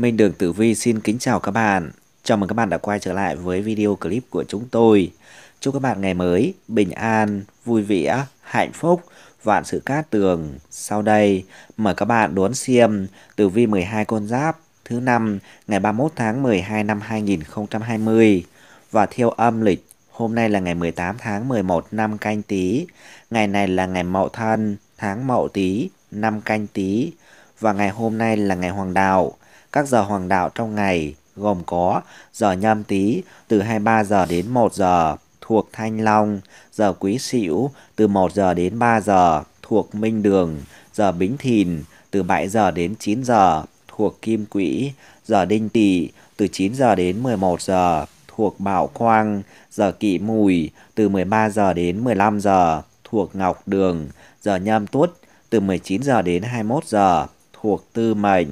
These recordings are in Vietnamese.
Minh Đường Tử Vi xin kính chào các bạn. Chào mừng các bạn đã quay trở lại với video clip của chúng tôi. Chúc các bạn ngày mới bình an, vui vẻ, hạnh phúc, vạn sự cát tường. Sau đây, mời các bạn đón xem Tử Vi 12 con giáp thứ năm ngày 31 tháng 12 năm 2020 và theo âm lịch Hôm nay là ngày 18 tháng 11 năm canh Tý. Ngày này là ngày mậu thân, tháng mậu Tý năm canh Tý Và ngày hôm nay là ngày hoàng đạo, các giờ hoàng đạo trong ngày gồm có giờ nhâm tý từ 23 giờ đến 1 giờ thuộc Thanh Long, giờ Quý Sửu từ 1 giờ đến 3 giờ thuộc Minh Đường, giờ Bính Thìn từ 7 giờ đến 9 giờ thuộc Kim Quỹ, giờ Đinh Tỵ từ 9 giờ đến 11 giờ thuộc Bảo Quang, giờ Kỵ Mùi từ 13 giờ đến 15 giờ thuộc Ngọc Đường, giờ Nhâm Tuất từ 19 giờ đến 21 giờ thuộc Tư Mệnh.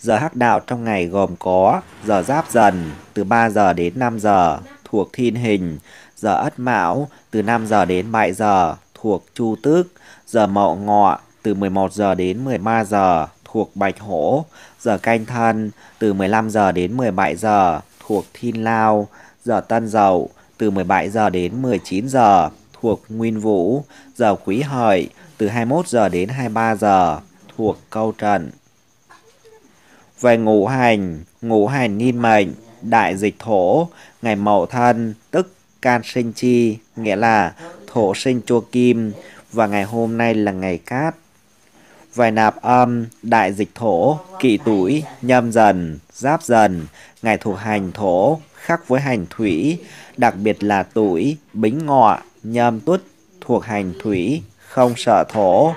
Giờ hắc đạo trong ngày gồm có giờ giáp dần từ 3 giờ đến 5 giờ thuộc thiên hình, giờ ất mão từ 5 giờ đến 7 giờ thuộc chu tước, giờ mậu ngọ từ 11 giờ đến 13 giờ thuộc bạch hổ, giờ canh thân từ 15 giờ đến 17 giờ thuộc thiên lao, giờ tân dậu từ 17 giờ đến 19 giờ thuộc nguyên vũ, giờ quý hợi từ 21 giờ đến 23 giờ thuộc câu trận về ngũ hành, ngũ hành niên mệnh, đại dịch thổ, ngày mậu thân, tức can sinh chi, nghĩa là thổ sinh chua kim, và ngày hôm nay là ngày cát. Vài nạp âm, đại dịch thổ, kỵ tuổi, nhâm dần, giáp dần, ngày thuộc hành thổ, khác với hành thủy, đặc biệt là tuổi, bính ngọ, nhâm tuất, thuộc hành thủy, không sợ thổ.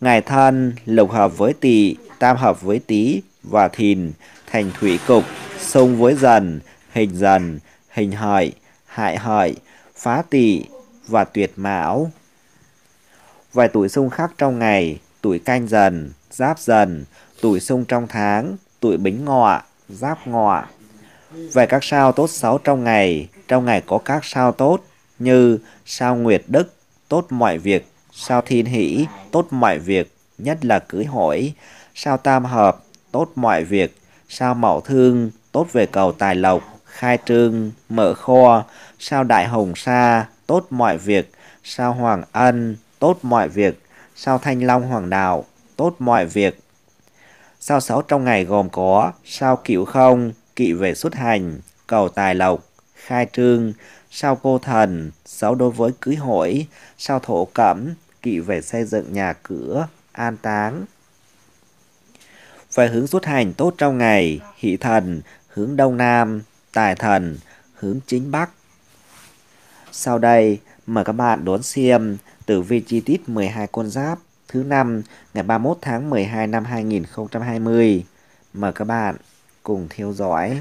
Ngày thân, lục hợp với tỵ, tam hợp với tý, và thìn thành thủy cục, sông với dần, hình dần, hình hợi, hại hợi, phá tỵ và tuyệt mão. Vài tuổi xung khác trong ngày, tuổi canh dần, giáp dần, tuổi xung trong tháng, tuổi bính ngọ, giáp ngọ. Về các sao tốt xấu trong ngày, trong ngày có các sao tốt như sao nguyệt đức, tốt mọi việc, sao thiên hỷ, tốt mọi việc, nhất là cưới hỏi, sao tam hợp, tốt mọi việc, sao mậu thương, tốt về cầu tài lộc, khai trương, mở kho, sao đại hồng sa, tốt mọi việc, sao hoàng ân, tốt mọi việc, sao thanh long hoàng đạo, tốt mọi việc. Sao sáu trong ngày gồm có sao cựu không, kỵ về xuất hành, cầu tài lộc, khai trương, sao cô thần, sáu đối với cưới hỏi, sao thổ cẩm, kỵ về xây dựng nhà cửa, an táng về hướng xuất hành tốt trong ngày, hỷ thần, hướng đông nam, tài thần, hướng chính bắc. Sau đây, mời các bạn đón xem tử vi chi tiết 12 con giáp thứ năm ngày 31 tháng 12 năm 2020. Mời các bạn cùng theo dõi.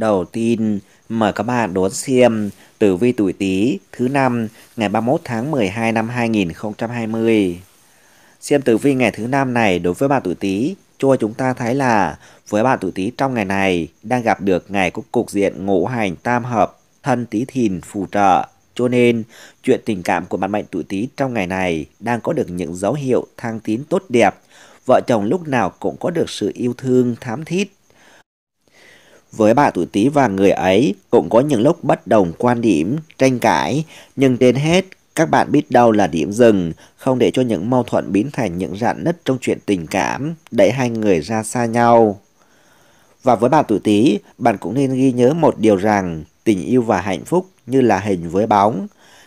Đầu tiên, mời các bạn đón xem tử vi tuổi Tý thứ năm ngày 31 tháng 12 năm 2020. Xem tử vi ngày thứ năm này đối với bạn tuổi Tý cho chúng ta thấy là với bạn tuổi Tý trong ngày này đang gặp được ngày có cục diện ngũ hành tam hợp thân Tý Thìn phù trợ. Cho nên, chuyện tình cảm của bạn mệnh tuổi Tý trong ngày này đang có được những dấu hiệu thăng tiến tốt đẹp. Vợ chồng lúc nào cũng có được sự yêu thương thám thiết với bạn tuổi Tý và người ấy cũng có những lúc bất đồng quan điểm, tranh cãi, nhưng trên hết các bạn biết đâu là điểm dừng, không để cho những mâu thuẫn biến thành những rạn nứt trong chuyện tình cảm, đẩy hai người ra xa nhau. Và với bạn tuổi Tý, bạn cũng nên ghi nhớ một điều rằng tình yêu và hạnh phúc như là hình với bóng.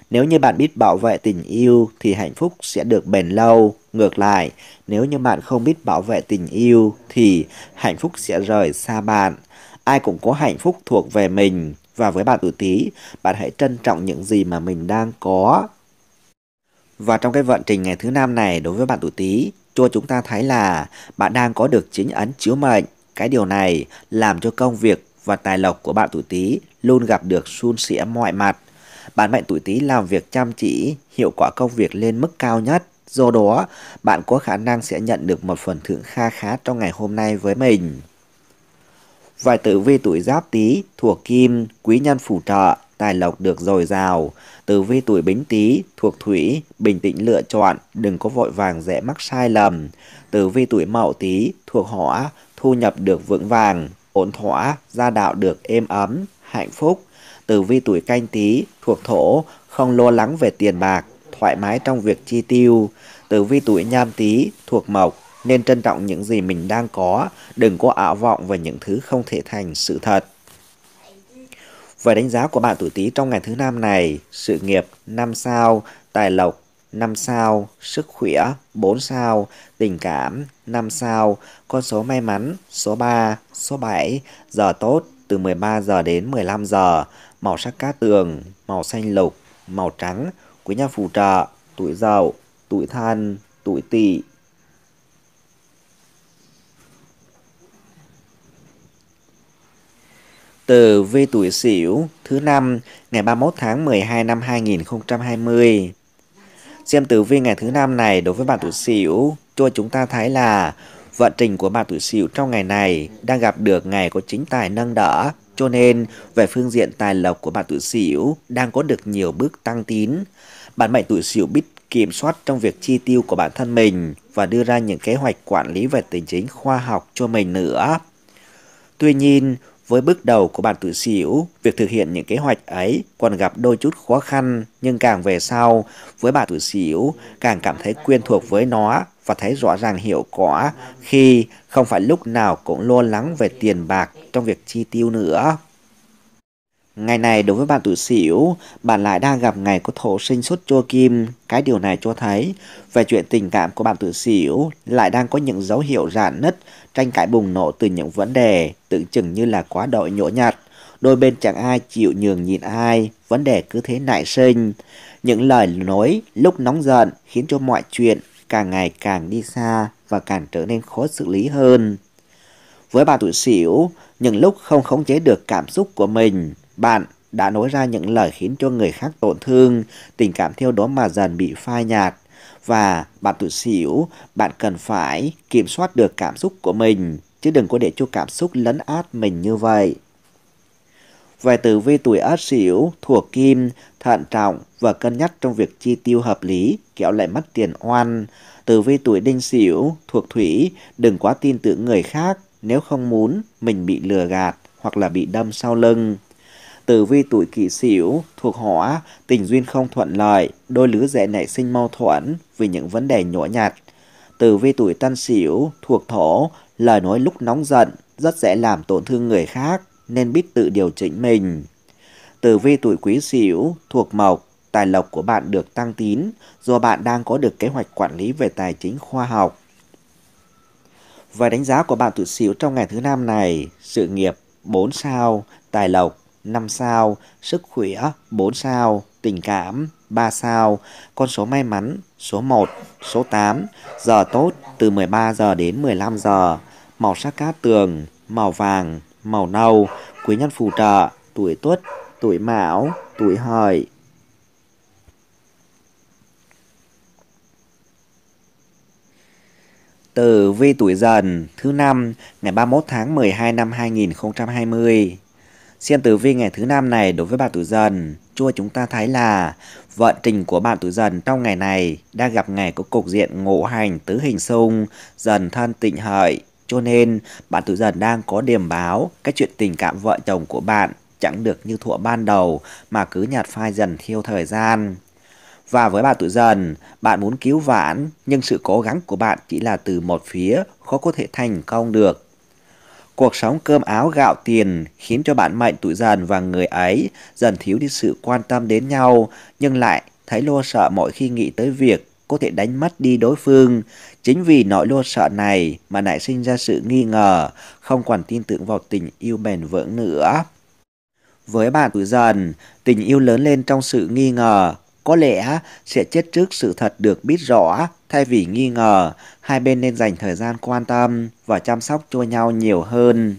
Nếu như bạn biết bảo vệ tình yêu thì hạnh phúc sẽ được bền lâu. Ngược lại, nếu như bạn không biết bảo vệ tình yêu thì hạnh phúc sẽ rời xa bạn ai cũng có hạnh phúc thuộc về mình và với bạn tuổi Tý, bạn hãy trân trọng những gì mà mình đang có. Và trong cái vận trình ngày thứ năm này đối với bạn tuổi Tý, cho chúng ta thấy là bạn đang có được chính ấn chiếu mệnh. Cái điều này làm cho công việc và tài lộc của bạn tuổi Tý luôn gặp được suôn sẻ mọi mặt. Bạn mệnh tuổi Tý làm việc chăm chỉ, hiệu quả công việc lên mức cao nhất. Do đó, bạn có khả năng sẽ nhận được một phần thưởng kha khá trong ngày hôm nay với mình vài tử vi tuổi giáp tý thuộc kim, quý nhân phù trợ, tài lộc được dồi dào. Tử vi tuổi bính tý thuộc thủy, bình tĩnh lựa chọn, đừng có vội vàng dễ mắc sai lầm. Tử vi tuổi mậu tý thuộc hỏa, thu nhập được vững vàng, ổn thỏa, gia đạo được êm ấm, hạnh phúc. Tử vi tuổi canh tý thuộc thổ, không lo lắng về tiền bạc, thoải mái trong việc chi tiêu. Tử vi tuổi nhâm tý thuộc mộc, nên trân trọng những gì mình đang có, đừng có ảo vọng về những thứ không thể thành sự thật. Về đánh giá của bạn tuổi Tý trong ngày thứ năm này, sự nghiệp 5 sao, tài lộc 5 sao, sức khỏe 4 sao, tình cảm 5 sao, con số may mắn số 3, số 7, giờ tốt từ 13 giờ đến 15 giờ, màu sắc cát tường, màu xanh lục, màu trắng, quý nhân phù trợ, tuổi giàu, tuổi thân, tuổi tỵ, tử vi tuổi Sửu thứ năm ngày 31 tháng 12 năm 2020. Xem tử vi ngày thứ năm này đối với bạn tuổi Sửu cho chúng ta thấy là vận trình của bạn tuổi Sửu trong ngày này đang gặp được ngày có chính tài nâng đỡ, cho nên về phương diện tài lộc của bạn tuổi Sửu đang có được nhiều bước tăng tín. Bạn mệnh tuổi Sửu biết kiểm soát trong việc chi tiêu của bản thân mình và đưa ra những kế hoạch quản lý về tài chính khoa học cho mình nữa. Tuy nhiên, với bước đầu của bạn tự xỉu, việc thực hiện những kế hoạch ấy còn gặp đôi chút khó khăn, nhưng càng về sau, với bạn tự xỉu, càng cảm thấy quen thuộc với nó và thấy rõ ràng hiệu quả khi không phải lúc nào cũng lo lắng về tiền bạc trong việc chi tiêu nữa. Ngày này đối với bạn tuổi xỉu bạn lại đang gặp ngày có thổ sinh xuất cho kim. Cái điều này cho thấy về chuyện tình cảm của bạn tuổi xỉu lại đang có những dấu hiệu rạn nứt tranh cãi bùng nổ từ những vấn đề tưởng chừng như là quá đội nhỗ nhặt. Đôi bên chẳng ai chịu nhường nhịn ai, vấn đề cứ thế nại sinh. Những lời nói lúc nóng giận khiến cho mọi chuyện càng ngày càng đi xa và càng trở nên khó xử lý hơn. Với bà tuổi xỉu, những lúc không khống chế được cảm xúc của mình, bạn đã nói ra những lời khiến cho người khác tổn thương, tình cảm theo đó mà dần bị phai nhạt, và bạn tuổi sửu bạn cần phải kiểm soát được cảm xúc của mình, chứ đừng có để cho cảm xúc lấn át mình như vậy. Về tử vi tuổi ất sửu thuộc kim, thận trọng và cân nhắc trong việc chi tiêu hợp lý, kéo lại mất tiền oan. Tử vi tuổi đinh sửu thuộc thủy, đừng quá tin tưởng người khác nếu không muốn mình bị lừa gạt hoặc là bị đâm sau lưng tử vi tuổi kỷ sửu thuộc hỏa, tình duyên không thuận lợi, đôi lứa dễ nảy sinh mâu thuẫn vì những vấn đề nhỏ nhặt. Tử vi tuổi tân sửu thuộc thổ, lời nói lúc nóng giận rất dễ làm tổn thương người khác nên biết tự điều chỉnh mình. Tử vi tuổi quý sửu thuộc mộc, tài lộc của bạn được tăng tín do bạn đang có được kế hoạch quản lý về tài chính khoa học. Và đánh giá của bạn tuổi sửu trong ngày thứ năm này, sự nghiệp 4 sao, tài lộc 5 sao, sức khỏe 4 sao, tình cảm 3 sao, con số may mắn số 1, số 8, giờ tốt từ 13 giờ đến 15 giờ, màu sắc cát tường, màu vàng, màu nâu, quý nhân phù trợ, tuổi tuất, tuổi mão, tuổi hợi. Tử vi tuổi dần thứ năm ngày 31 tháng 12 năm 2020 Xem tử vi ngày thứ năm này đối với bạn tuổi dần, chua chúng ta thấy là vận trình của bạn tuổi dần trong ngày này đang gặp ngày có cục diện ngộ hành tứ hình xung, dần thân tịnh hợi. Cho nên bạn tuổi dần đang có điểm báo các chuyện tình cảm vợ chồng của bạn chẳng được như thuở ban đầu mà cứ nhạt phai dần theo thời gian. Và với bạn tuổi dần, bạn muốn cứu vãn nhưng sự cố gắng của bạn chỉ là từ một phía khó có thể thành công được Cuộc sống cơm áo gạo tiền khiến cho bạn mệnh tuổi dần và người ấy dần thiếu đi sự quan tâm đến nhau, nhưng lại thấy lo sợ mỗi khi nghĩ tới việc có thể đánh mất đi đối phương. Chính vì nỗi lo sợ này mà nảy sinh ra sự nghi ngờ, không còn tin tưởng vào tình yêu bền vững nữa. Với bạn tuổi dần, tình yêu lớn lên trong sự nghi ngờ, có lẽ sẽ chết trước sự thật được biết rõ thay vì nghi ngờ, hai bên nên dành thời gian quan tâm và chăm sóc cho nhau nhiều hơn.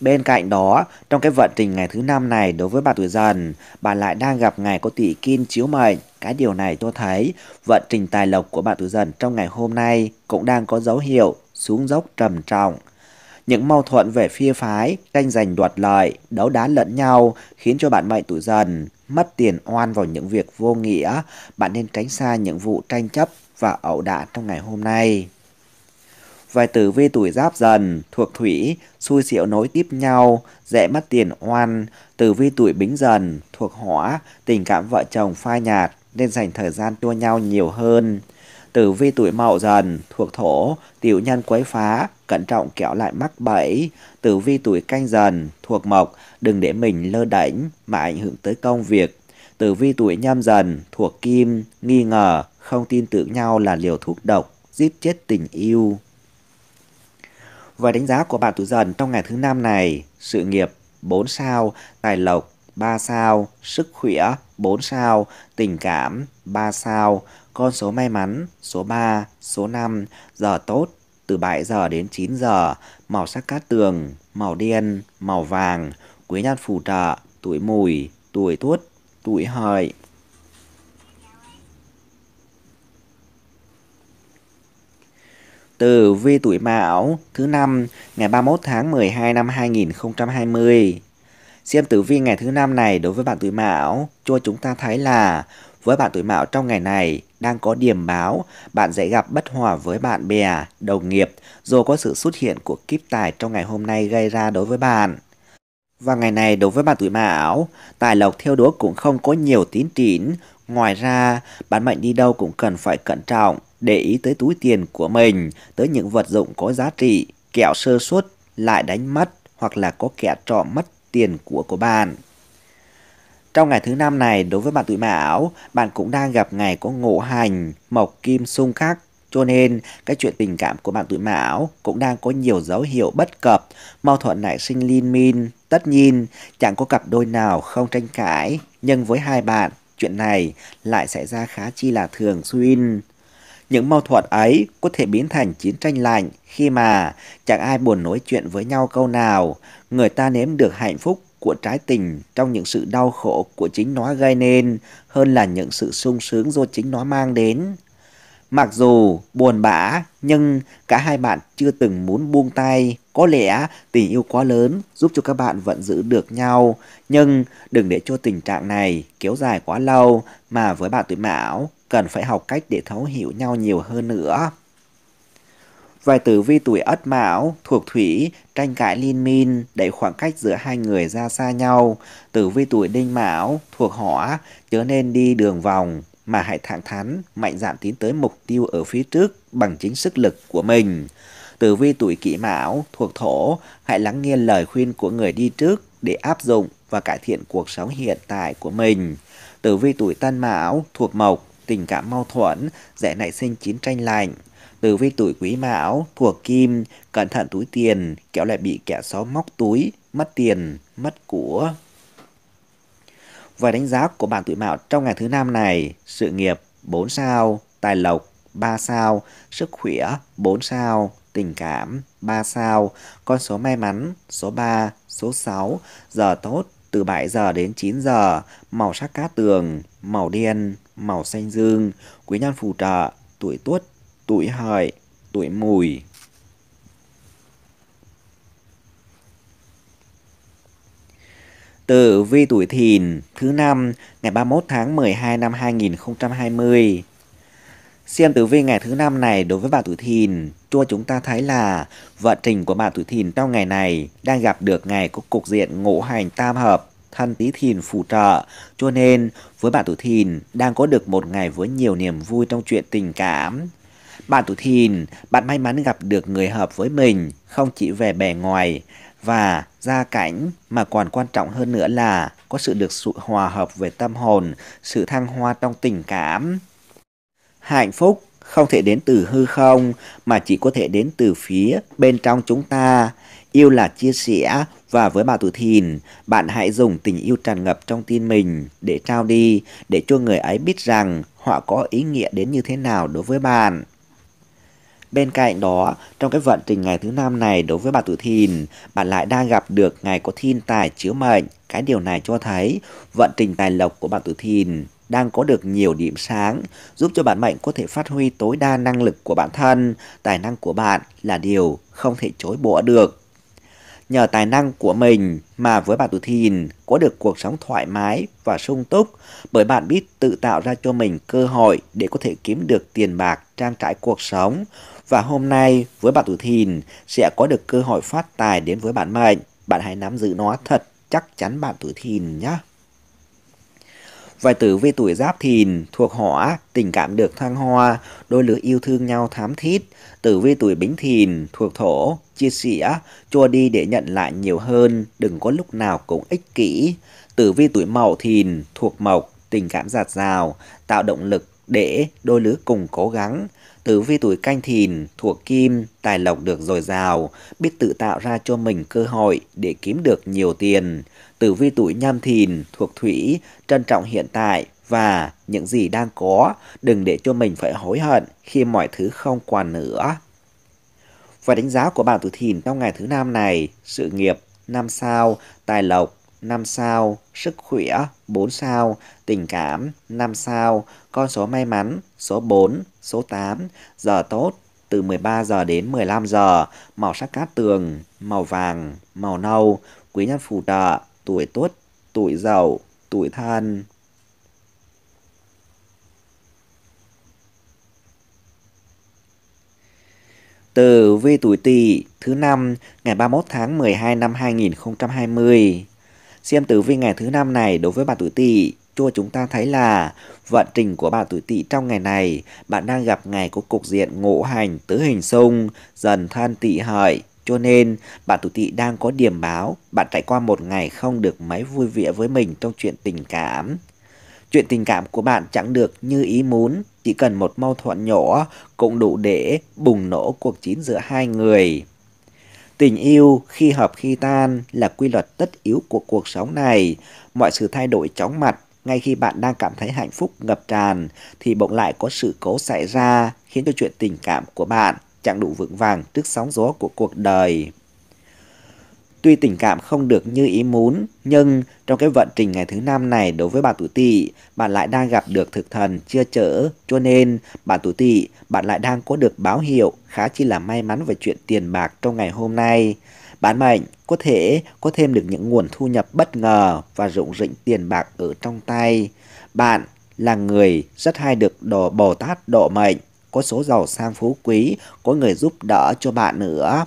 Bên cạnh đó, trong cái vận trình ngày thứ năm này đối với bà tuổi dần, bà lại đang gặp ngày có tỷ kim chiếu mệnh. Cái điều này cho thấy vận trình tài lộc của bà tuổi dần trong ngày hôm nay cũng đang có dấu hiệu xuống dốc trầm trọng. Những mâu thuẫn về phi phái, tranh giành đoạt lợi, đấu đá lẫn nhau khiến cho bạn mệnh tuổi dần mất tiền oan vào những việc vô nghĩa, bạn nên tránh xa những vụ tranh chấp và ẩu đả trong ngày hôm nay. Vài tử vi tuổi giáp dần, thuộc thủy, xui xẻo nối tiếp nhau, dễ mất tiền oan. Tử vi tuổi bính dần, thuộc hỏa, tình cảm vợ chồng phai nhạt nên dành thời gian cho nhau nhiều hơn. Tử vi tuổi mậu dần, thuộc thổ, tiểu nhân quấy phá, cẩn trọng kéo lại mắc bẫy. Tử vi tuổi canh dần, thuộc mộc, đừng để mình lơ đễnh mà ảnh hưởng tới công việc. Tử vi tuổi nhâm dần, thuộc kim, nghi ngờ, không tin tưởng nhau là liều thuốc độc, giết chết tình yêu. Và đánh giá của bạn tuổi dần trong ngày thứ năm này, sự nghiệp 4 sao, tài lộc 3 sao, sức khỏe 4 sao, tình cảm 3 sao, con số may mắn số 3, số 5, giờ tốt từ 7 giờ đến 9 giờ, màu sắc cát tường, màu đen, màu vàng, quý nhân phù trợ, tuổi mùi, tuổi tuất, tuổi hợi. Từ vi tuổi Mão thứ năm ngày 31 tháng 12 năm 2020. Xem tử vi ngày thứ năm này đối với bạn tuổi Mão cho chúng ta thấy là với bạn tuổi Mão trong ngày này đang có điểm báo bạn sẽ gặp bất hòa với bạn bè, đồng nghiệp do có sự xuất hiện của kiếp tài trong ngày hôm nay gây ra đối với bạn. Vào ngày này đối với bạn tuổi mão, tài lộc theo đúa cũng không có nhiều tín tín. Ngoài ra, bạn mệnh đi đâu cũng cần phải cẩn trọng, để ý tới túi tiền của mình, tới những vật dụng có giá trị, kẹo sơ suất lại đánh mất hoặc là có kẻ trộm mất tiền của của bạn. Trong ngày thứ năm này, đối với bạn tuổi mão, bạn cũng đang gặp ngày có ngộ hành, mộc kim xung khắc, cho nên, cái chuyện tình cảm của bạn tuổi Mão cũng đang có nhiều dấu hiệu bất cập, mâu thuẫn nảy sinh liên minh. Tất nhiên, chẳng có cặp đôi nào không tranh cãi, nhưng với hai bạn, chuyện này lại xảy ra khá chi là thường xuyên. Những mâu thuẫn ấy có thể biến thành chiến tranh lạnh khi mà chẳng ai buồn nói chuyện với nhau câu nào, người ta nếm được hạnh phúc của trái tình trong những sự đau khổ của chính nó gây nên hơn là những sự sung sướng do chính nó mang đến. Mặc dù buồn bã, nhưng cả hai bạn chưa từng muốn buông tay. Có lẽ tình yêu quá lớn giúp cho các bạn vẫn giữ được nhau. Nhưng đừng để cho tình trạng này kéo dài quá lâu mà với bạn tuổi mão cần phải học cách để thấu hiểu nhau nhiều hơn nữa. Vài tử vi tuổi ất mão thuộc thủy tranh cãi liên minh đẩy khoảng cách giữa hai người ra xa nhau. Tử vi tuổi đinh mão thuộc hỏa trở nên đi đường vòng mà hãy thẳng thắn, mạnh dạn tiến tới mục tiêu ở phía trước bằng chính sức lực của mình. Tử vi tuổi kỷ mão, thuộc thổ, hãy lắng nghe lời khuyên của người đi trước để áp dụng và cải thiện cuộc sống hiện tại của mình. Tử vi tuổi tân mão, thuộc mộc, tình cảm mâu thuẫn, dễ nảy sinh chiến tranh lạnh. Tử vi tuổi quý mão, thuộc kim, cẩn thận túi tiền, kéo lại bị kẻ xấu móc túi, mất tiền, mất của. Và đánh giá của bạn tuổi mạo trong ngày thứ năm này, sự nghiệp 4 sao, tài lộc 3 sao, sức khỏe 4 sao, tình cảm 3 sao, con số may mắn số 3, số 6, giờ tốt từ 7 giờ đến 9 giờ, màu sắc cát tường, màu đen, màu xanh dương, quý nhân phù trợ, tuổi tuất, tuổi hợi, tuổi mùi. Tử vi tuổi thìn thứ năm ngày 31 tháng 12 năm 2020. Xem tử vi ngày thứ năm này đối với bà tuổi thìn, cho chúng ta thấy là vận trình của bà tuổi thìn trong ngày này đang gặp được ngày có cục diện ngũ hành tam hợp, thân tí thìn phù trợ, cho nên với bà tuổi thìn đang có được một ngày với nhiều niềm vui trong chuyện tình cảm, bạn tuổi thìn, bạn may mắn gặp được người hợp với mình, không chỉ về bề ngoài, và gia cảnh mà còn quan trọng hơn nữa là có sự được sự hòa hợp về tâm hồn, sự thăng hoa trong tình cảm. Hạnh phúc không thể đến từ hư không mà chỉ có thể đến từ phía bên trong chúng ta. Yêu là chia sẻ và với bà Tử Thìn, bạn hãy dùng tình yêu tràn ngập trong tin mình để trao đi, để cho người ấy biết rằng họ có ý nghĩa đến như thế nào đối với bạn. Bên cạnh đó, trong cái vận trình ngày thứ năm này đối với bà tử thìn, bạn lại đang gặp được ngày có thiên tài chiếu mệnh. Cái điều này cho thấy vận trình tài lộc của bạn tử thìn đang có được nhiều điểm sáng, giúp cho bạn mệnh có thể phát huy tối đa năng lực của bản thân. Tài năng của bạn là điều không thể chối bỏ được. Nhờ tài năng của mình mà với bạn tử thìn có được cuộc sống thoải mái và sung túc bởi bạn biết tự tạo ra cho mình cơ hội để có thể kiếm được tiền bạc trang trải cuộc sống và hôm nay với bạn tuổi thìn sẽ có được cơ hội phát tài đến với bạn mệnh. Bạn hãy nắm giữ nó thật chắc chắn bạn tuổi thìn nhé. Vài tử vi tuổi giáp thìn thuộc hỏa, tình cảm được thăng hoa, đôi lứa yêu thương nhau thám thiết. Tử vi tuổi bính thìn thuộc thổ, chia sẻ, cho đi để nhận lại nhiều hơn, đừng có lúc nào cũng ích kỷ. Tử vi tuổi mậu thìn thuộc mộc, tình cảm giạt rào, tạo động lực để đôi lứa cùng cố gắng. Tử vi tuổi canh thìn, thuộc kim, tài lộc được dồi dào, biết tự tạo ra cho mình cơ hội để kiếm được nhiều tiền. Tử vi tuổi nhâm thìn, thuộc thủy, trân trọng hiện tại và những gì đang có, đừng để cho mình phải hối hận khi mọi thứ không còn nữa. Và đánh giá của bạn tuổi thìn trong ngày thứ năm này, sự nghiệp, năm sao, tài lộc, 5 sao, sức khỏe 4 sao, tình cảm 5 sao, con số may mắn số 4, số 8, giờ tốt từ 13 giờ đến 15 giờ, màu sắc cát tường, màu vàng, màu nâu, quý nhân phù trợ, tuổi tuất, tuổi giàu tuổi thân. Từ vi tuổi tỵ thứ năm ngày 31 tháng 12 năm 2020. Xem tử vi ngày thứ năm này đối với bạn tuổi Tỵ, cho chúng ta thấy là vận trình của bạn tuổi Tỵ trong ngày này, bạn đang gặp ngày có cục diện ngộ hành tứ hình xung, dần thân Tỵ hợi, cho nên, bạn tuổi tỵ đang có điểm báo, bạn trải qua một ngày không được mấy vui vẻ với mình trong chuyện tình cảm. Chuyện tình cảm của bạn chẳng được như ý muốn, chỉ cần một mâu thuẫn nhỏ cũng đủ để bùng nổ cuộc chiến giữa hai người. Tình yêu khi hợp khi tan là quy luật tất yếu của cuộc sống này. Mọi sự thay đổi chóng mặt, ngay khi bạn đang cảm thấy hạnh phúc ngập tràn thì bỗng lại có sự cố xảy ra khiến cho chuyện tình cảm của bạn chẳng đủ vững vàng trước sóng gió của cuộc đời. Tuy tình cảm không được như ý muốn, nhưng trong cái vận trình ngày thứ năm này đối với bạn tuổi tỵ, bạn lại đang gặp được thực thần chưa chở, cho nên bạn tuổi tỵ, bạn lại đang có được báo hiệu khá chi là may mắn về chuyện tiền bạc trong ngày hôm nay. bạn mệnh có thể có thêm được những nguồn thu nhập bất ngờ và rụng rịnh tiền bạc ở trong tay. Bạn là người rất hay được đổ Bồ Tát độ mệnh, có số giàu sang phú quý, có người giúp đỡ cho bạn nữa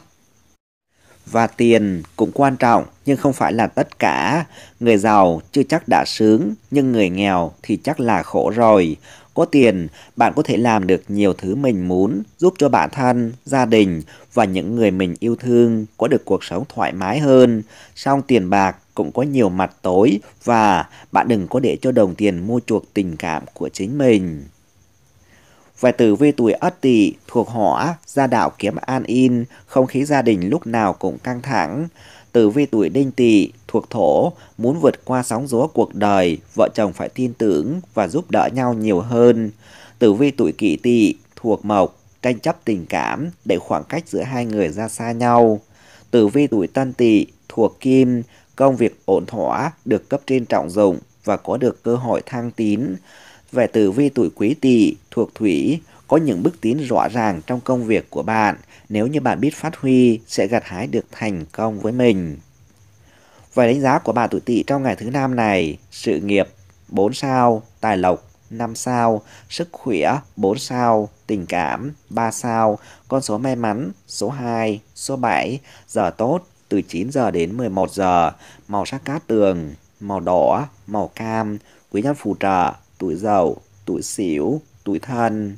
và tiền cũng quan trọng nhưng không phải là tất cả. Người giàu chưa chắc đã sướng nhưng người nghèo thì chắc là khổ rồi. Có tiền, bạn có thể làm được nhiều thứ mình muốn, giúp cho bản thân, gia đình và những người mình yêu thương có được cuộc sống thoải mái hơn. Song tiền bạc cũng có nhiều mặt tối và bạn đừng có để cho đồng tiền mua chuộc tình cảm của chính mình. Vài tử vi tuổi Ất Tỵ thuộc hỏa, gia đạo kiếm an in, không khí gia đình lúc nào cũng căng thẳng. Tử vi tuổi Đinh Tỵ thuộc thổ, muốn vượt qua sóng gió cuộc đời, vợ chồng phải tin tưởng và giúp đỡ nhau nhiều hơn. Tử vi tuổi Kỷ Tỵ thuộc mộc, tranh chấp tình cảm để khoảng cách giữa hai người ra xa nhau. Tử vi tuổi Tân Tỵ thuộc kim, công việc ổn thỏa, được cấp trên trọng dụng và có được cơ hội thăng tín về tử vi tuổi quý tỵ thuộc thủy có những bước tiến rõ ràng trong công việc của bạn nếu như bạn biết phát huy sẽ gặt hái được thành công với mình. Về đánh giá của bạn tuổi tỵ trong ngày thứ năm này, sự nghiệp 4 sao, tài lộc 5 sao, sức khỏe 4 sao, tình cảm 3 sao, con số may mắn số 2, số 7, giờ tốt từ 9 giờ đến 11 giờ, màu sắc cát tường, màu đỏ, màu cam, quý nhân phù trợ tuổi dậu, tuổi sửu, tuổi thân.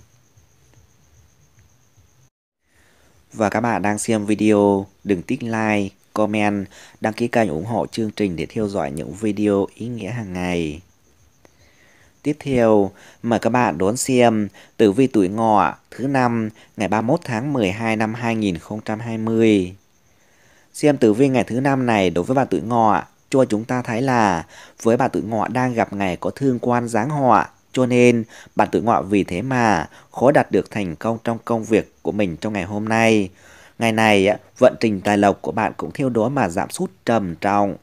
Và các bạn đang xem video, đừng tích like, comment, đăng ký kênh ủng hộ chương trình để theo dõi những video ý nghĩa hàng ngày. Tiếp theo, mời các bạn đón xem tử vi tuổi ngọ thứ năm ngày 31 tháng 12 năm 2020. Xem tử vi ngày thứ năm này đối với bạn tuổi ngọ cho chúng ta thấy là với bà tuổi ngọ đang gặp ngày có thương quan giáng họa, cho nên bạn tuổi ngọ vì thế mà khó đạt được thành công trong công việc của mình trong ngày hôm nay. Ngày này, vận trình tài lộc của bạn cũng theo đó mà giảm sút trầm trọng.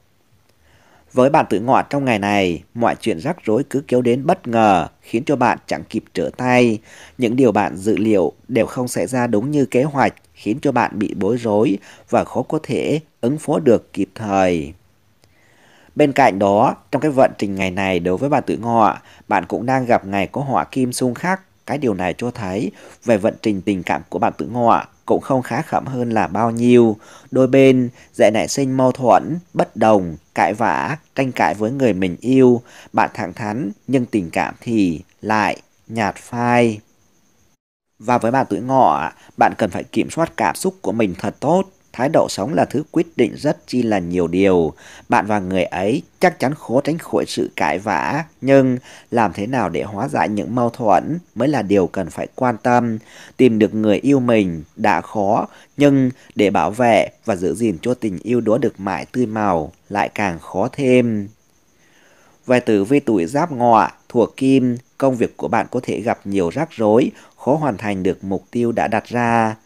Với bạn tuổi ngọ trong ngày này, mọi chuyện rắc rối cứ kéo đến bất ngờ, khiến cho bạn chẳng kịp trở tay. Những điều bạn dự liệu đều không xảy ra đúng như kế hoạch, khiến cho bạn bị bối rối và khó có thể ứng phó được kịp thời. Bên cạnh đó, trong cái vận trình ngày này đối với bà tự ngọ, bạn cũng đang gặp ngày có hỏa kim xung khắc. Cái điều này cho thấy về vận trình tình cảm của bạn tự ngọ cũng không khá khẩm hơn là bao nhiêu. Đôi bên dễ nảy sinh mâu thuẫn, bất đồng, cãi vã, tranh cãi với người mình yêu. Bạn thẳng thắn nhưng tình cảm thì lại nhạt phai. Và với bạn tuổi ngọ, bạn cần phải kiểm soát cảm xúc của mình thật tốt Thái độ sống là thứ quyết định rất chi là nhiều điều. Bạn và người ấy chắc chắn khó tránh khỏi sự cãi vã, nhưng làm thế nào để hóa giải những mâu thuẫn mới là điều cần phải quan tâm. Tìm được người yêu mình đã khó, nhưng để bảo vệ và giữ gìn cho tình yêu đó được mãi tươi màu lại càng khó thêm. Về tử vi tuổi giáp ngọ, thuộc kim, công việc của bạn có thể gặp nhiều rắc rối, khó hoàn thành được mục tiêu đã đặt ra.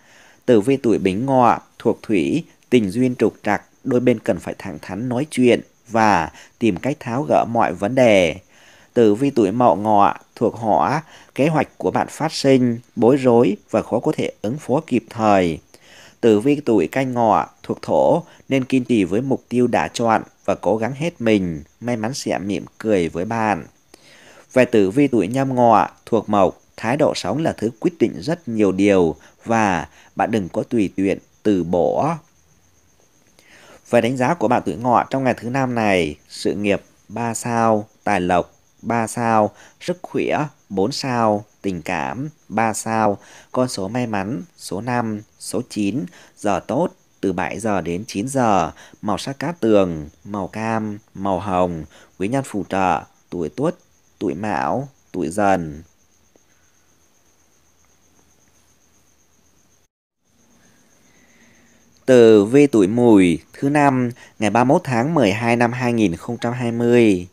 Tử vi tuổi bính ngọ, thuộc thủy, tình duyên trục trặc, đôi bên cần phải thẳng thắn nói chuyện và tìm cách tháo gỡ mọi vấn đề. Tử vi tuổi mậu ngọ, thuộc hỏa, kế hoạch của bạn phát sinh, bối rối và khó có thể ứng phó kịp thời. Tử vi tuổi canh ngọ, thuộc thổ, nên kiên trì với mục tiêu đã chọn và cố gắng hết mình, may mắn sẽ mỉm cười với bạn. Về tử vi tuổi nhâm ngọ, thuộc mộc, thái độ sống là thứ quyết định rất nhiều điều và bạn đừng có tùy tiện từ bỏ. Về đánh giá của bạn tuổi ngọ trong ngày thứ năm này, sự nghiệp 3 sao, tài lộc 3 sao, sức khỏe 4 sao, tình cảm 3 sao, con số may mắn số 5, số 9, giờ tốt từ 7 giờ đến 9 giờ, màu sắc cát tường, màu cam, màu hồng, quý nhân phù trợ, tuổi tuất, tuổi mão, tuổi dần. Từ v tuổi mùi thứ năm ngày 31 tháng 12 năm 2020.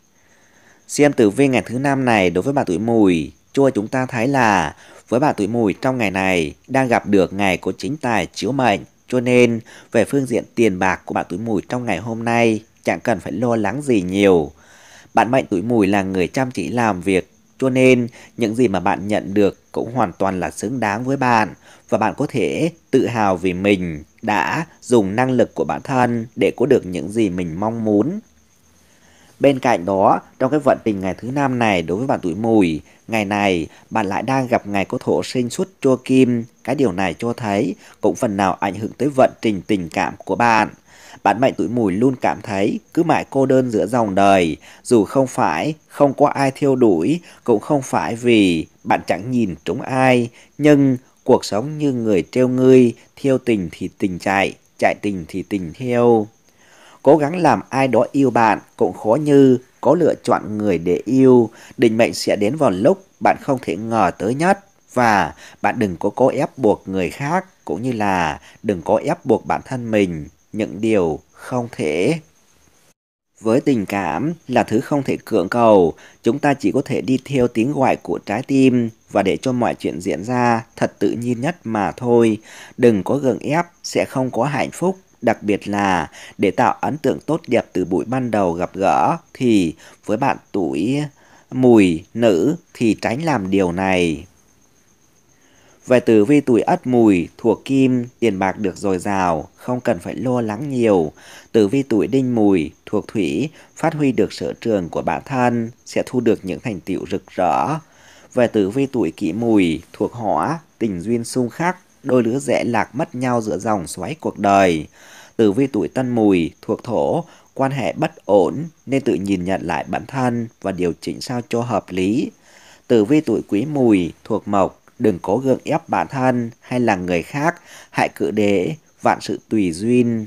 Xem tử vi ngày thứ năm này đối với bạn tuổi mùi, cho chúng ta thấy là với bạn tuổi mùi trong ngày này đang gặp được ngày của chính tài chiếu mệnh, cho nên về phương diện tiền bạc của bạn tuổi mùi trong ngày hôm nay chẳng cần phải lo lắng gì nhiều. Bạn mệnh tuổi mùi là người chăm chỉ làm việc, cho nên những gì mà bạn nhận được cũng hoàn toàn là xứng đáng với bạn và bạn có thể tự hào vì mình đã dùng năng lực của bản thân để có được những gì mình mong muốn. Bên cạnh đó, trong cái vận trình ngày thứ năm này đối với bạn tuổi mùi, ngày này bạn lại đang gặp ngày có thổ sinh xuất chua kim. Cái điều này cho thấy cũng phần nào ảnh hưởng tới vận trình tình cảm của bạn. Bạn mệnh tuổi mùi luôn cảm thấy cứ mãi cô đơn giữa dòng đời, dù không phải không có ai theo đuổi, cũng không phải vì bạn chẳng nhìn trúng ai, nhưng Cuộc sống như người treo ngươi, thiêu tình thì tình chạy, chạy tình thì tình thiêu. Cố gắng làm ai đó yêu bạn cũng khó như có lựa chọn người để yêu, định mệnh sẽ đến vào lúc bạn không thể ngờ tới nhất. Và bạn đừng có cố ép buộc người khác, cũng như là đừng có ép buộc bản thân mình những điều không thể. Với tình cảm là thứ không thể cưỡng cầu, chúng ta chỉ có thể đi theo tiếng gọi của trái tim và để cho mọi chuyện diễn ra thật tự nhiên nhất mà thôi. Đừng có gượng ép, sẽ không có hạnh phúc. Đặc biệt là để tạo ấn tượng tốt đẹp từ buổi ban đầu gặp gỡ thì với bạn tuổi mùi nữ thì tránh làm điều này. Về tử vi tuổi ất mùi, thuộc kim, tiền bạc được dồi dào, không cần phải lo lắng nhiều. Tử vi tuổi đinh mùi, thuộc thủy phát huy được sở trường của bản thân sẽ thu được những thành tựu rực rỡ. Về tử vi tuổi kỷ mùi thuộc hỏa, tình duyên xung khắc, đôi lứa rẽ lạc mất nhau giữa dòng xoáy cuộc đời. Tử vi tuổi tân mùi thuộc thổ, quan hệ bất ổn nên tự nhìn nhận lại bản thân và điều chỉnh sao cho hợp lý. Tử vi tuổi quý mùi thuộc mộc, đừng cố gượng ép bản thân hay là người khác, hãy cự đế, vạn sự tùy duyên,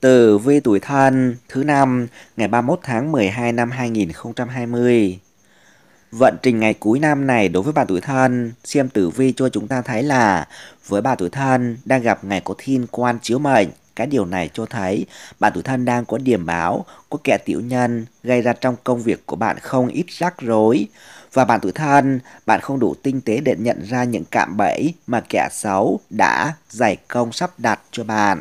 Tử vi tuổi thân thứ năm ngày 31 tháng 12 năm 2020. Vận trình ngày cuối năm này đối với bà tuổi thân, xem tử vi cho chúng ta thấy là với bà tuổi thân đang gặp ngày có thiên quan chiếu mệnh. Cái điều này cho thấy bà tuổi thân đang có điểm báo, có kẻ tiểu nhân gây ra trong công việc của bạn không ít rắc rối. Và bạn tuổi thân, bạn không đủ tinh tế để nhận ra những cạm bẫy mà kẻ xấu đã giải công sắp đặt cho bạn.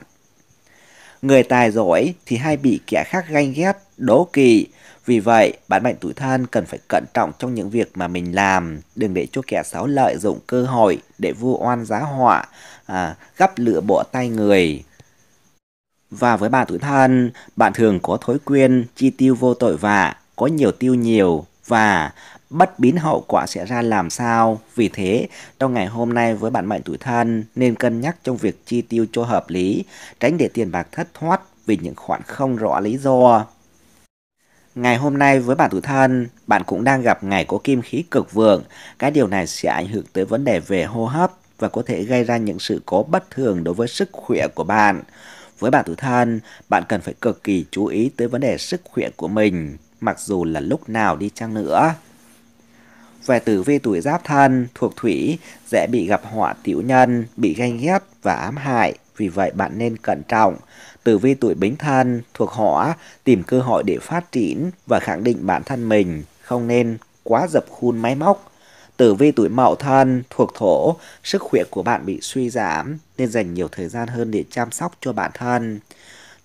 Người tài giỏi thì hay bị kẻ khác ganh ghét, đố kỵ. Vì vậy, bản mệnh tuổi thân cần phải cẩn trọng trong những việc mà mình làm, đừng để cho kẻ xấu lợi dụng cơ hội để vu oan giá họa, à, gắp lửa bỏ tay người. Và với bạn tuổi thân, bạn thường có thói quen chi tiêu vô tội vạ, có nhiều tiêu nhiều và bất biến hậu quả sẽ ra làm sao. Vì thế, trong ngày hôm nay với bạn mệnh tuổi thân nên cân nhắc trong việc chi tiêu cho hợp lý, tránh để tiền bạc thất thoát vì những khoản không rõ lý do. Ngày hôm nay với bạn tuổi thân, bạn cũng đang gặp ngày có kim khí cực vượng. Cái điều này sẽ ảnh hưởng tới vấn đề về hô hấp và có thể gây ra những sự cố bất thường đối với sức khỏe của bạn. Với bạn tuổi thân, bạn cần phải cực kỳ chú ý tới vấn đề sức khỏe của mình, mặc dù là lúc nào đi chăng nữa. Về tử vi tuổi giáp thân, thuộc thủy, dễ bị gặp họa tiểu nhân, bị ganh ghét và ám hại, vì vậy bạn nên cẩn trọng. Tử vi tuổi bính thân, thuộc hỏa, tìm cơ hội để phát triển và khẳng định bản thân mình, không nên quá dập khuôn máy móc. Tử vi tuổi mậu thân thuộc thổ, sức khỏe của bạn bị suy giảm nên dành nhiều thời gian hơn để chăm sóc cho bản thân.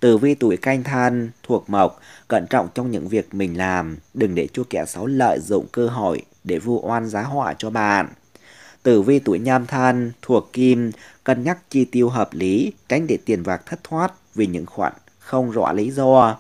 Tử vi tuổi canh thân thuộc mộc, cẩn trọng trong những việc mình làm, đừng để cho kẻ xấu lợi dụng cơ hội để vu oan giá họa cho bạn. Tử vi tuổi nhâm thân thuộc kim, cân nhắc chi tiêu hợp lý, tránh để tiền bạc thất thoát vì những khoản không rõ lý do.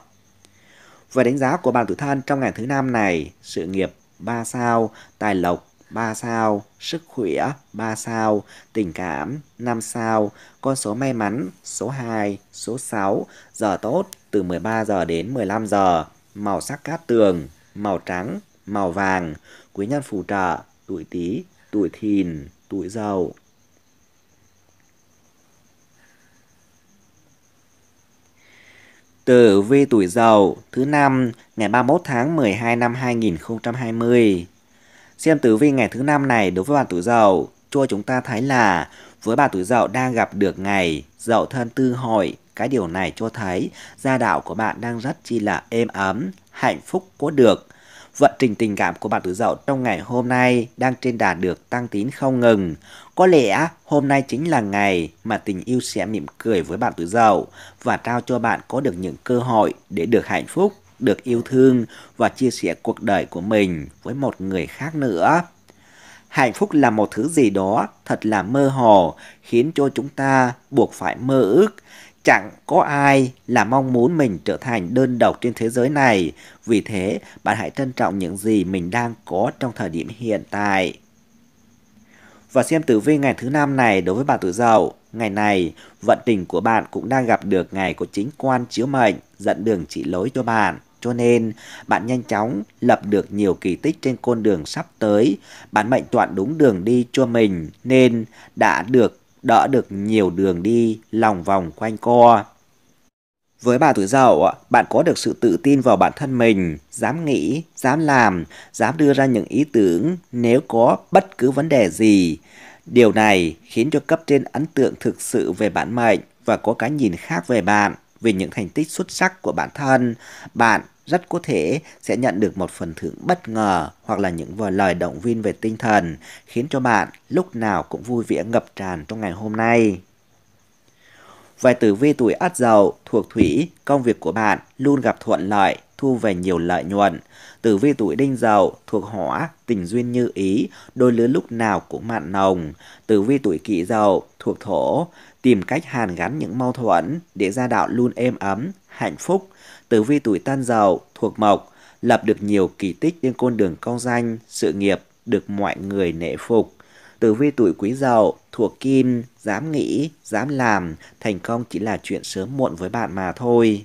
Về đánh giá của bạn tuổi thân trong ngày thứ năm này, sự nghiệp 3 sao, tài lộc 3 sao, sức khỏe 3 sao, tình cảm 5 sao, con số may mắn số 2, số 6, giờ tốt từ 13 giờ đến 15 giờ, màu sắc cát tường, màu trắng, màu vàng, quý nhân phù trợ, tuổi Tý, tuổi Thìn, tuổi Dậu. Tử vi tuổi Dậu thứ năm ngày 31 tháng 12 năm 2020. Xem tử vi ngày thứ năm này đối với bạn tuổi Dậu, cho chúng ta thấy là với bạn tuổi Dậu đang gặp được ngày Dậu thân tư hội, cái điều này cho thấy gia đạo của bạn đang rất chi là êm ấm, hạnh phúc có được Vận trình tình cảm của bạn tuổi dậu trong ngày hôm nay đang trên đà được tăng tín không ngừng. Có lẽ hôm nay chính là ngày mà tình yêu sẽ mỉm cười với bạn tuổi dậu và trao cho bạn có được những cơ hội để được hạnh phúc, được yêu thương và chia sẻ cuộc đời của mình với một người khác nữa. Hạnh phúc là một thứ gì đó thật là mơ hồ, khiến cho chúng ta buộc phải mơ ước Chẳng có ai là mong muốn mình trở thành đơn độc trên thế giới này. Vì thế, bạn hãy trân trọng những gì mình đang có trong thời điểm hiện tại. Và xem tử vi ngày thứ năm này đối với bà tuổi dậu. Ngày này, vận tình của bạn cũng đang gặp được ngày của chính quan chiếu mệnh, dẫn đường chỉ lối cho bạn. Cho nên, bạn nhanh chóng lập được nhiều kỳ tích trên con đường sắp tới. Bạn mệnh chọn đúng đường đi cho mình nên đã được đỡ được nhiều đường đi lòng vòng quanh co. Với bà tuổi dậu, bạn có được sự tự tin vào bản thân mình, dám nghĩ, dám làm, dám đưa ra những ý tưởng nếu có bất cứ vấn đề gì. Điều này khiến cho cấp trên ấn tượng thực sự về bản mệnh và có cái nhìn khác về bạn, về những thành tích xuất sắc của bản thân. Bạn rất có thể sẽ nhận được một phần thưởng bất ngờ hoặc là những vờ lời động viên về tinh thần khiến cho bạn lúc nào cũng vui vẻ ngập tràn trong ngày hôm nay. Về tử vi tuổi ất dậu thuộc thủy, công việc của bạn luôn gặp thuận lợi, thu về nhiều lợi nhuận. Tử vi tuổi đinh dậu thuộc hỏa, tình duyên như ý, đôi lứa lúc nào cũng mặn nồng. Tử vi tuổi kỷ dậu thuộc thổ, tìm cách hàn gắn những mâu thuẫn để gia đạo luôn êm ấm, hạnh phúc tử vi tuổi tan dậu thuộc mộc, lập được nhiều kỳ tích trên con đường công danh, sự nghiệp, được mọi người nể phục. Tử vi tuổi quý dậu thuộc kim, dám nghĩ, dám làm, thành công chỉ là chuyện sớm muộn với bạn mà thôi.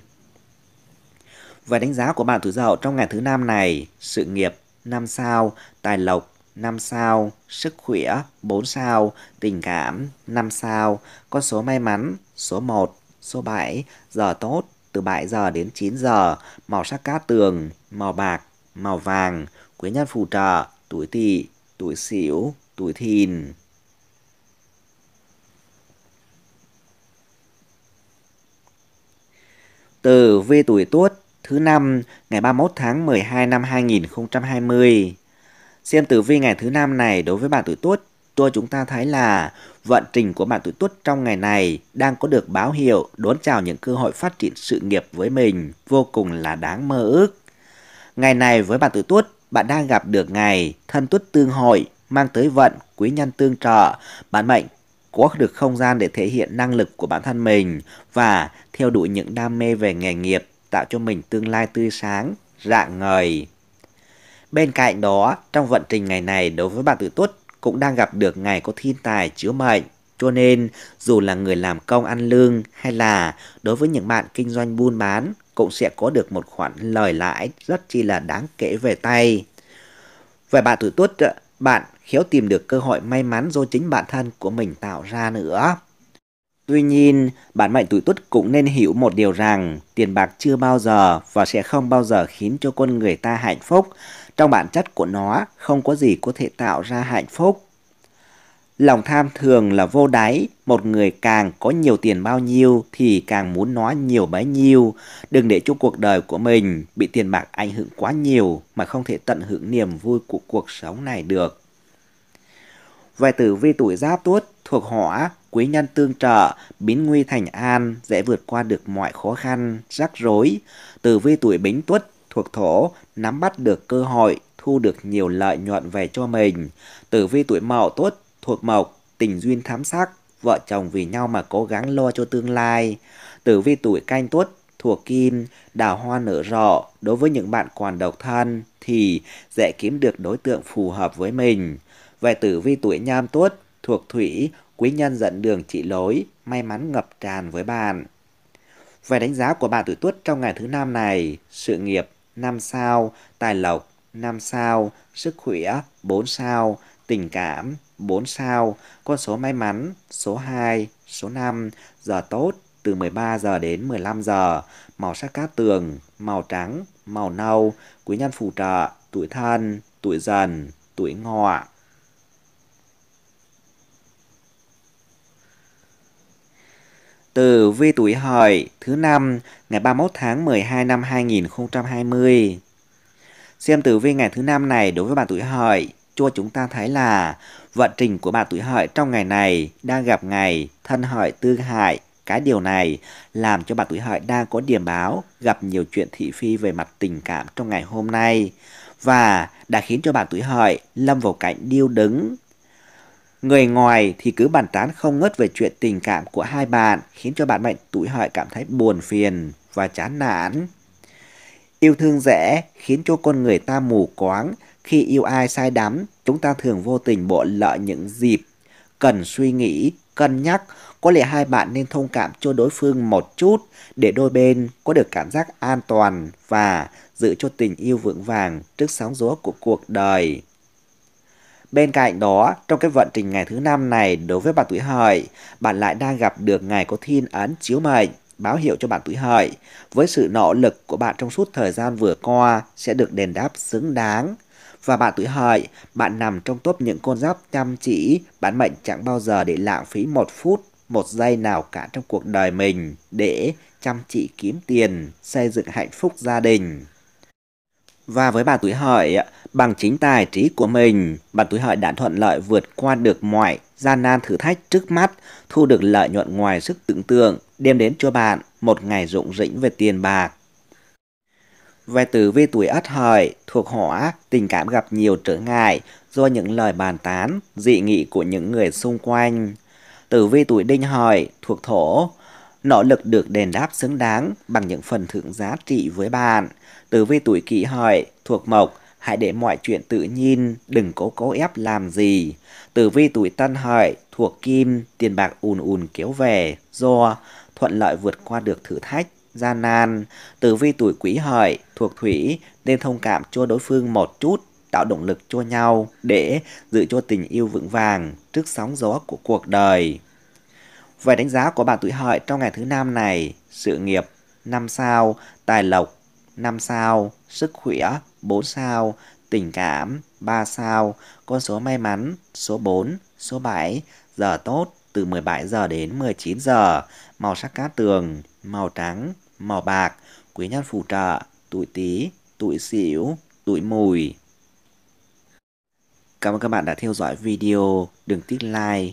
Và đánh giá của bạn tuổi dậu trong ngày thứ năm này, sự nghiệp 5 sao, tài lộc 5 sao, sức khỏe 4 sao, tình cảm 5 sao, con số may mắn số 1, số 7, giờ tốt từ 7 giờ đến 9 giờ, màu sắc cát tường, màu bạc, màu vàng, quý nhân phù trợ, tuổi tỵ, tuổi sửu, tuổi thìn. Từ vi tuổi tuất thứ năm ngày 31 tháng 12 năm 2020. Xem tử vi ngày thứ năm này đối với bạn tuổi tuất tua chúng ta thấy là vận trình của bạn tuổi tuất trong ngày này đang có được báo hiệu đón chào những cơ hội phát triển sự nghiệp với mình vô cùng là đáng mơ ước. Ngày này với bạn tuổi tuất, bạn đang gặp được ngày thân tuất tương hội mang tới vận quý nhân tương trợ, bạn mệnh có được không gian để thể hiện năng lực của bản thân mình và theo đuổi những đam mê về nghề nghiệp tạo cho mình tương lai tươi sáng, rạng ngời. Bên cạnh đó, trong vận trình ngày này đối với bạn tuổi tuất cũng đang gặp được ngày có thiên tài chữa mệnh. Cho nên, dù là người làm công ăn lương hay là đối với những bạn kinh doanh buôn bán cũng sẽ có được một khoản lời lãi rất chi là đáng kể về tay. Về bạn tuổi tuất, bạn khéo tìm được cơ hội may mắn do chính bản thân của mình tạo ra nữa. Tuy nhiên, bạn mệnh tuổi tuất cũng nên hiểu một điều rằng tiền bạc chưa bao giờ và sẽ không bao giờ khiến cho con người ta hạnh phúc. Trong bản chất của nó, không có gì có thể tạo ra hạnh phúc. Lòng tham thường là vô đáy, một người càng có nhiều tiền bao nhiêu thì càng muốn nó nhiều bấy nhiêu. Đừng để cho cuộc đời của mình bị tiền bạc ảnh hưởng quá nhiều mà không thể tận hưởng niềm vui của cuộc sống này được. Về tử vi tuổi giáp tuất thuộc hỏa, quý nhân tương trợ, biến nguy thành an, dễ vượt qua được mọi khó khăn, rắc rối. Tử vi tuổi bính tuất thuộc thổ nắm bắt được cơ hội thu được nhiều lợi nhuận về cho mình. Tử vi tuổi mậu tốt thuộc mộc, tình duyên thám sắc, vợ chồng vì nhau mà cố gắng lo cho tương lai. Tử vi tuổi canh tuất thuộc kim, đào hoa nở rộ, đối với những bạn còn độc thân thì dễ kiếm được đối tượng phù hợp với mình. Về tử vi tuổi nhâm tuất thuộc thủy, quý nhân dẫn đường chỉ lối, may mắn ngập tràn với bạn. Về đánh giá của bạn tuổi tuất trong ngày thứ năm này, sự nghiệp 5 sao, tài lộc 5 sao, sức khỏe 4 sao, tình cảm 4 sao, con số may mắn số 2, số 5, giờ tốt từ 13 giờ đến 15 giờ, màu sắc cát tường, màu trắng, màu nâu, quý nhân phù trợ, tuổi thân, tuổi dần, tuổi ngọ. từ vi tuổi hợi thứ năm ngày 31 tháng 12 năm 2020. Xem tử vi ngày thứ năm này đối với bạn tuổi hợi, cho chúng ta thấy là vận trình của bạn tuổi hợi trong ngày này đang gặp ngày thân hợi tư hại. Cái điều này làm cho bạn tuổi hợi đang có điểm báo gặp nhiều chuyện thị phi về mặt tình cảm trong ngày hôm nay và đã khiến cho bạn tuổi hợi lâm vào cảnh điêu đứng Người ngoài thì cứ bàn tán không ngớt về chuyện tình cảm của hai bạn, khiến cho bạn bệnh tủi hợi cảm thấy buồn phiền và chán nản. Yêu thương dễ khiến cho con người ta mù quáng, khi yêu ai sai đắm, chúng ta thường vô tình bộ lỡ những dịp cần suy nghĩ, cân nhắc, có lẽ hai bạn nên thông cảm cho đối phương một chút để đôi bên có được cảm giác an toàn và giữ cho tình yêu vững vàng trước sóng gió của cuộc đời. Bên cạnh đó, trong cái vận trình ngày thứ năm này đối với bạn tuổi hợi, bạn lại đang gặp được ngày có thiên ấn chiếu mệnh báo hiệu cho bạn tuổi hợi với sự nỗ lực của bạn trong suốt thời gian vừa qua sẽ được đền đáp xứng đáng và bạn tuổi hợi bạn nằm trong top những con giáp chăm chỉ bản mệnh chẳng bao giờ để lãng phí một phút một giây nào cả trong cuộc đời mình để chăm chỉ kiếm tiền xây dựng hạnh phúc gia đình và với bà tuổi Hợi, bằng chính tài trí của mình, bà tuổi Hợi đã thuận lợi vượt qua được mọi gian nan thử thách trước mắt, thu được lợi nhuận ngoài sức tưởng tượng, đem đến cho bạn một ngày rụng rĩnh về tiền bạc. Về tử vi tuổi ất hợi, thuộc hỏa, tình cảm gặp nhiều trở ngại do những lời bàn tán, dị nghị của những người xung quanh. Tử vi tuổi đinh hợi, thuộc thổ, nỗ lực được đền đáp xứng đáng bằng những phần thưởng giá trị với bạn. Tử vi tuổi kỷ hợi, thuộc mộc, hãy để mọi chuyện tự nhiên, đừng cố cố ép làm gì. Tử vi tuổi tân hợi, thuộc kim, tiền bạc ùn ùn kéo về, do thuận lợi vượt qua được thử thách, gian nan. Tử vi tuổi quý hợi, thuộc thủy, nên thông cảm cho đối phương một chút tạo động lực cho nhau để giữ cho tình yêu vững vàng trước sóng gió của cuộc đời. Về đánh giá của bạn tuổi hợi trong ngày thứ năm này, sự nghiệp 5 sao, tài lộc 5 sao, sức khỏe 4 sao, tình cảm 3 sao, con số may mắn số 4, số 7, giờ tốt từ 17 giờ đến 19 giờ, màu sắc cát tường, màu trắng, màu bạc, quý nhân phù trợ, tuổi Tý, tuổi Sửu, tuổi Mùi. Cảm ơn các bạn đã theo dõi video, đừng tiếc like